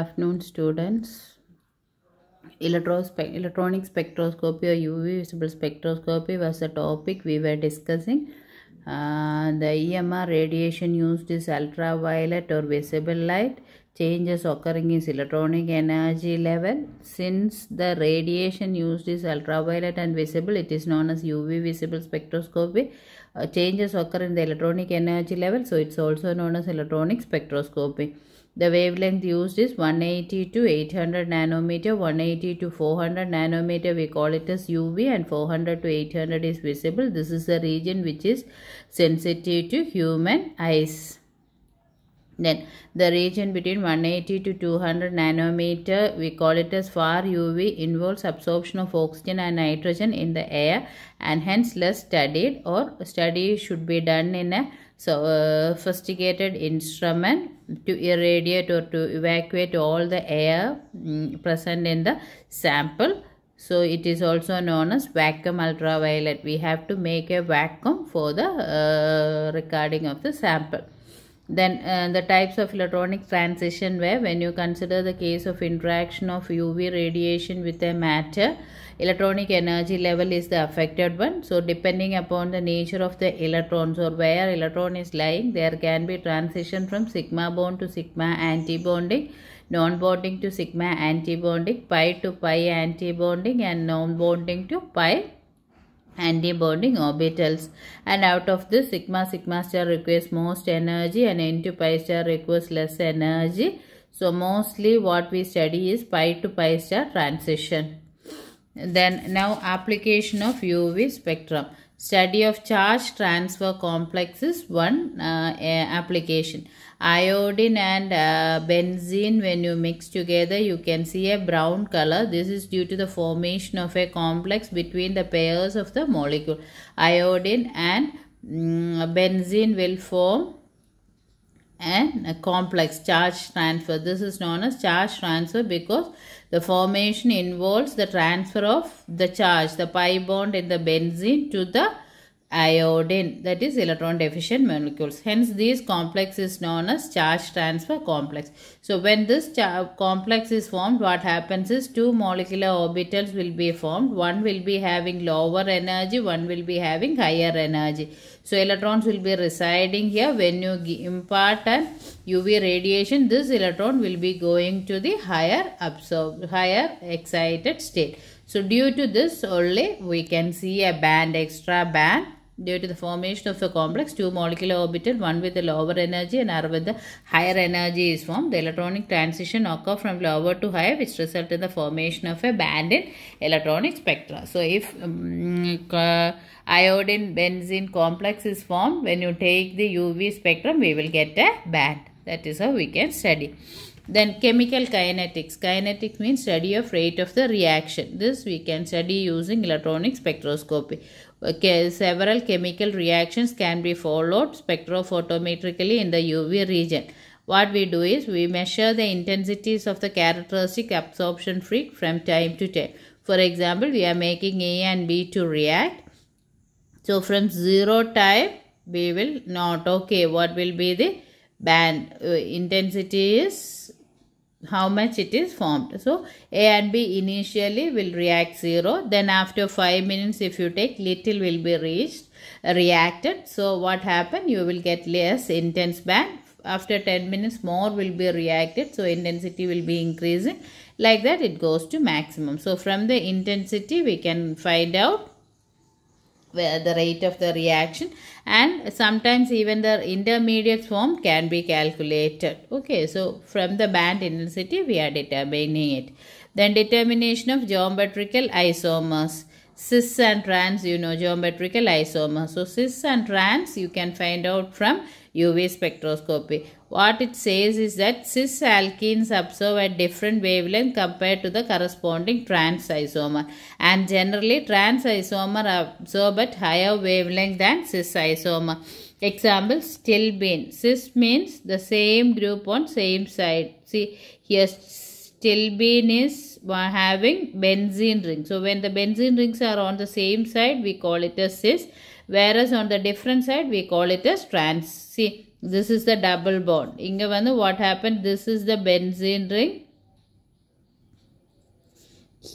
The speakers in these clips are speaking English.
afternoon students electronic spectroscopy or uv visible spectroscopy was the topic we were discussing uh, the emr radiation used is ultraviolet or visible light changes occurring is electronic energy level since the radiation used is ultraviolet and visible it is known as uv visible spectroscopy uh, changes occur in the electronic energy level so it's also known as electronic spectroscopy the wavelength used is 180 to 800 nanometer, 180 to 400 nanometer we call it as UV and 400 to 800 is visible. This is the region which is sensitive to human eyes. Then the region between 180 to 200 nanometer, we call it as far UV, involves absorption of oxygen and nitrogen in the air and hence less studied or study should be done in a uh, sophisticated instrument to irradiate or to evacuate all the air mm, present in the sample. So it is also known as vacuum ultraviolet. We have to make a vacuum for the uh, recording of the sample. Then uh, the types of electronic transition where when you consider the case of interaction of UV radiation with a matter, electronic energy level is the affected one. So depending upon the nature of the electrons or where electron is lying, there can be transition from sigma bond to sigma antibonding, non-bonding to sigma antibonding, pi to pi antibonding and non-bonding to pi antibonding orbitals and out of this sigma sigma star requires most energy and n to pi star requires less energy so mostly what we study is pi to pi star transition then now application of uv spectrum study of charge transfer complex is one uh, application iodine and uh, benzene when you mix together you can see a brown color this is due to the formation of a complex between the pairs of the molecule iodine and mm, benzene will form and a complex charge transfer. This is known as charge transfer because the formation involves the transfer of the charge, the pi bond in the benzene to the iodine that is electron deficient molecules hence this complex is known as charge transfer complex so when this complex is formed what happens is two molecular orbitals will be formed one will be having lower energy one will be having higher energy so electrons will be residing here when you impart an uv radiation this electron will be going to the higher absorbed higher excited state so due to this only we can see a band extra band due to the formation of a complex two molecular orbital one with the lower energy and another with the higher energy is formed the electronic transition occur from lower to higher which result in the formation of a band in electronic spectra so if um, uh, iodine benzene complex is formed when you take the uv spectrum we will get a band that is how we can study. Then chemical kinetics. Kinetic means study of rate of the reaction. This we can study using electronic spectroscopy. Okay, several chemical reactions can be followed spectrophotometrically in the UV region. What we do is we measure the intensities of the characteristic absorption freak from time to time. For example, we are making A and B to react. So from zero time, we will not. Okay, what will be the band uh, intensity is how much it is formed. So A and B initially will react 0. Then after 5 minutes if you take little will be reached reacted. So what happen? You will get less intense band. After 10 minutes more will be reacted. So intensity will be increasing. Like that it goes to maximum. So from the intensity we can find out the rate of the reaction and sometimes even the intermediate form can be calculated okay so from the band intensity we are determining it then determination of geometrical isomers cis and trans you know geometrical isomers so cis and trans you can find out from UV spectroscopy. What it says is that cis alkenes observe a different wavelength compared to the corresponding trans isomer and generally trans isomer absorb at higher wavelength than cis isomer. Example stilbene. Cis means the same group on same side. See here stilbene is having benzene ring. So when the benzene rings are on the same side we call it a cis whereas on the different side we call it as trans. See, this is the double bond. Inga what happened? This is the benzene ring.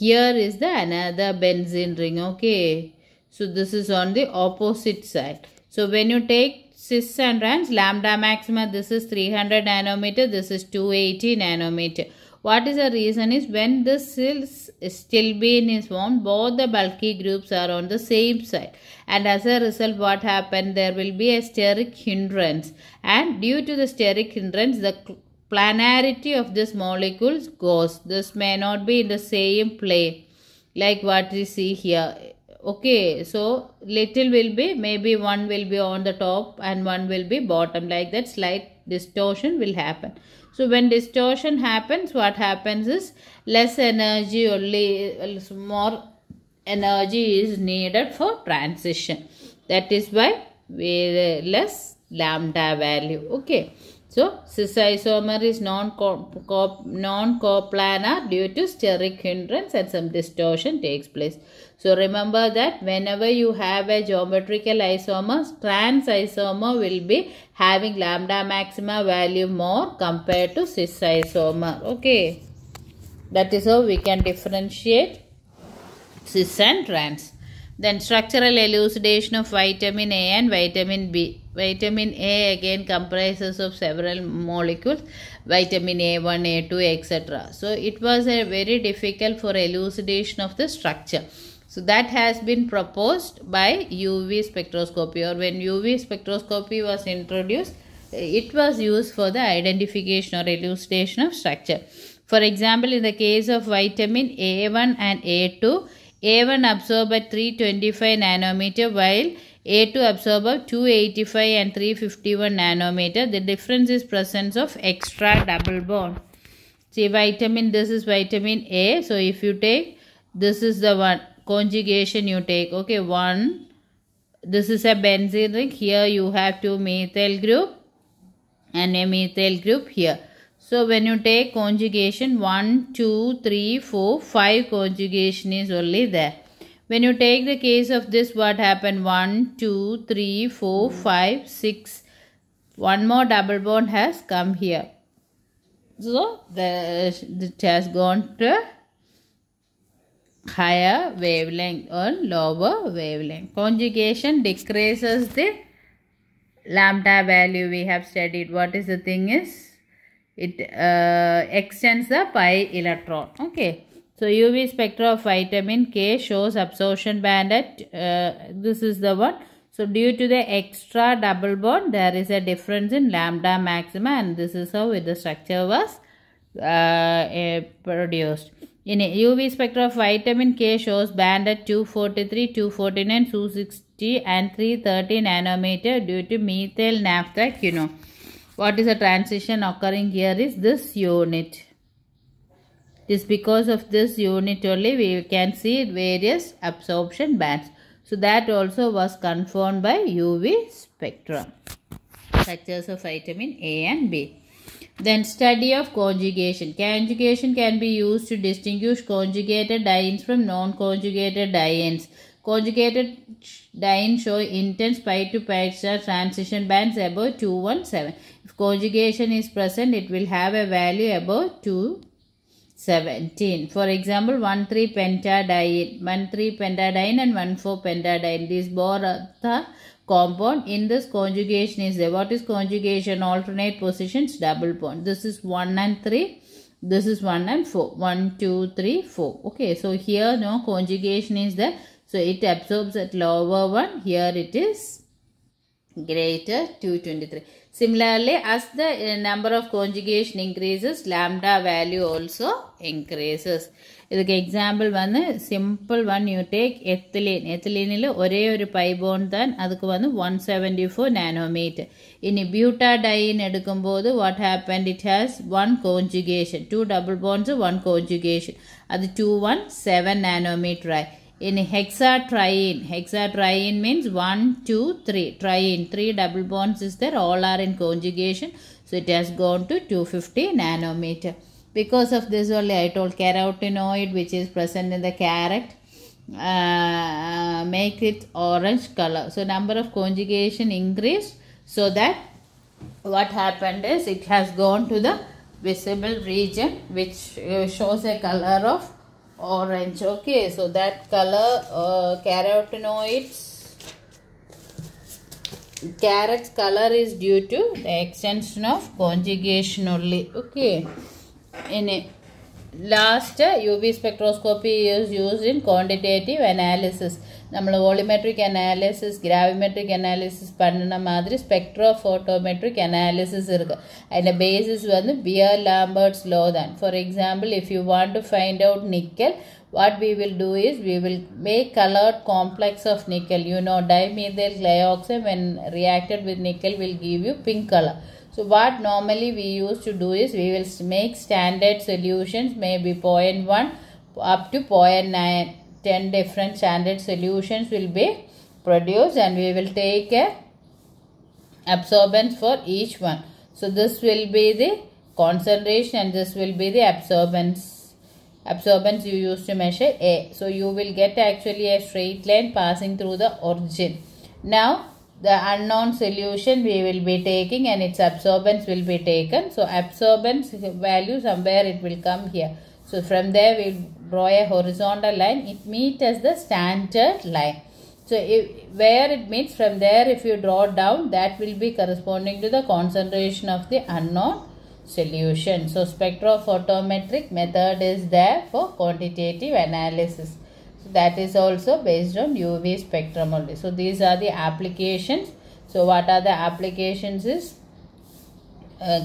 Here is the another benzene ring. Okay. So this is on the opposite side. So when you take cis and trans, lambda maxima, this is 300 nanometer, this is 280 nanometer. What is the reason is when the stilbene is formed, both the bulky groups are on the same side. And as a result, what happened? There will be a steric hindrance. And due to the steric hindrance, the planarity of this molecules goes. This may not be in the same plane like what we see here okay so little will be maybe one will be on the top and one will be bottom like that slight distortion will happen. So when distortion happens, what happens is less energy, only more energy is needed for transition. That is why we less lambda value. Okay. So, isomer is non-coplanar due to steric hindrance and some distortion takes place. So, remember that whenever you have a geometrical isomer, trans isomer will be having lambda maxima value more compared to cis-isomer. Okay. That is how we can differentiate cis and trans. Then structural elucidation of vitamin A and vitamin B. Vitamin A again comprises of several molecules, vitamin A1, A2, etc. So it was a very difficult for elucidation of the structure. So that has been proposed by UV spectroscopy or when UV spectroscopy was introduced, it was used for the identification or elucidation of structure. For example, in the case of vitamin A1 and A2, A1 absorbed at 325 nanometer while a2 absorber 285 and 351 nanometer. The difference is presence of extra double bond. See vitamin, this is vitamin A. So if you take, this is the one conjugation you take. Okay, one, this is a benzene ring. Here you have two methyl group and a methyl group here. So when you take conjugation, one, two, three, four, five conjugation is only there. When you take the case of this, what happened? 1, 2, 3, 4, 5, 6. One more double bond has come here. So, the, it has gone to higher wavelength or lower wavelength. Conjugation decreases the lambda value we have studied. What is the thing is? It uh, extends the pi electron. Okay. So UV spectra of vitamin K shows absorption band at, uh, this is the one. So due to the extra double bond, there is a difference in lambda maxima and this is how the structure was uh, eh, produced. In UV spectra of vitamin K shows band at 243, 249, 260 and 330 nanometer due to methyl naphtha quinone. What is the transition occurring here is this unit. It is because of this unit only we can see various absorption bands. So that also was confirmed by UV spectrum. Structures of vitamin A and B. Then study of conjugation. Conjugation can be used to distinguish conjugated dienes from non-conjugated dienes. Conjugated dienes show intense pi to pi transition bands above 217. If conjugation is present, it will have a value above 2 17. For example, 1,3 pentadiene, 1,3 pentadiene and 1,4 pentadiene. This bore the compound. In this conjugation is there. What is conjugation? Alternate positions, double bond. This is 1 and 3. This is 1 and 4. 1, 2, 3, 4. Okay, so here no conjugation is there. So it absorbs at lower one. Here it is greater 223. Similarly, as the eh, number of conjugation increases, lambda value also increases. ഇതൊക്കെ example വന്ന് simple one you take ethylene എത്തലീനിൽ ഒരേ ഒരു പൈബോൺ താൻ അതൊക്കെ വന്ന് one seventy four nanometre ഇനി butadiene എടുക്കുമ്പോൾ what happen it has one conjugation two double bonds one conjugation അത് ടു വൺ സെവൻ നാനോമീറ്റർ ആയി in hexatriene. Hexatriene means 1, 2, 3. Triene. 3 double bonds is there. All are in conjugation. So it has gone to 250 nanometer. Because of this only I told carotenoid which is present in the carrot. Uh, make it orange color. So number of conjugation increased so that what happened is it has gone to the visible region which uh, shows a color of orange okay so that color uh, carotenoids carrot's color is due to the extension of conjugation only okay in a last U V spectroscopy is used in quantitative analysis നമ്മൾ volumetric analysis gravimetric analysis പണ്ടണ മാതിരി spectrophotometric analysis ഇരുക്ക് അതിൻ്റെ basis വന്ന് Beer Lambert's law then for example if you want to find out nickel what we will do is we will make coloured complex of nickel you know dimethylglyoxime when reacted with nickel will give you pink colour So what normally we used to do is we will make standard solutions maybe point 0.1 up to point 0.9. 10 different standard solutions will be produced and we will take a absorbance for each one. So this will be the concentration and this will be the absorbance. Absorbance you use to measure A. So you will get actually a straight line passing through the origin. Now the unknown solution we will be taking and its absorbance will be taken. So absorbance value somewhere it will come here. So from there we draw a horizontal line. It meets as the standard line. So if, where it meets from there if you draw down that will be corresponding to the concentration of the unknown solution. So spectrophotometric method is there for quantitative analysis that is also based on UV spectrum only. So these are the applications. So what are the applications is uh,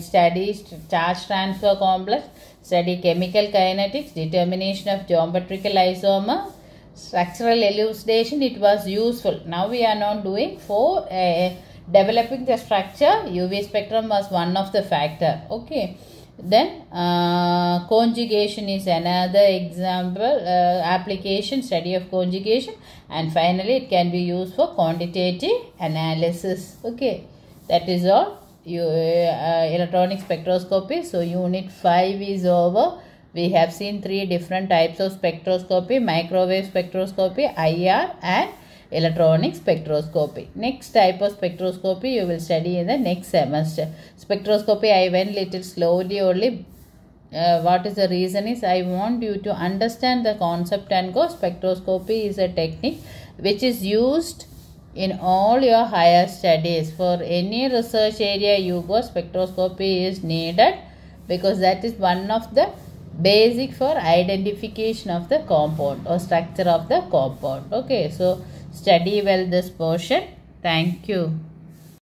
study charge transfer complex, study chemical kinetics, determination of geometrical isomer, structural elucidation it was useful. Now we are not doing for uh, developing the structure UV spectrum was one of the factor. Okay. Then uh, conjugation is another example, uh, application, study of conjugation. And finally, it can be used for quantitative analysis. Okay, that is all. You, uh, electronic spectroscopy. So, unit 5 is over. We have seen three different types of spectroscopy, microwave spectroscopy, IR and electronic spectroscopy. Next type of spectroscopy you will study in the next semester. Spectroscopy I went little slowly only. Uh, what is the reason is I want you to understand the concept and go. Spectroscopy is a technique which is used in all your higher studies. For any research area you go spectroscopy is needed because that is one of the basic for identification of the compound or structure of the compound okay so Study well this portion. Thank you.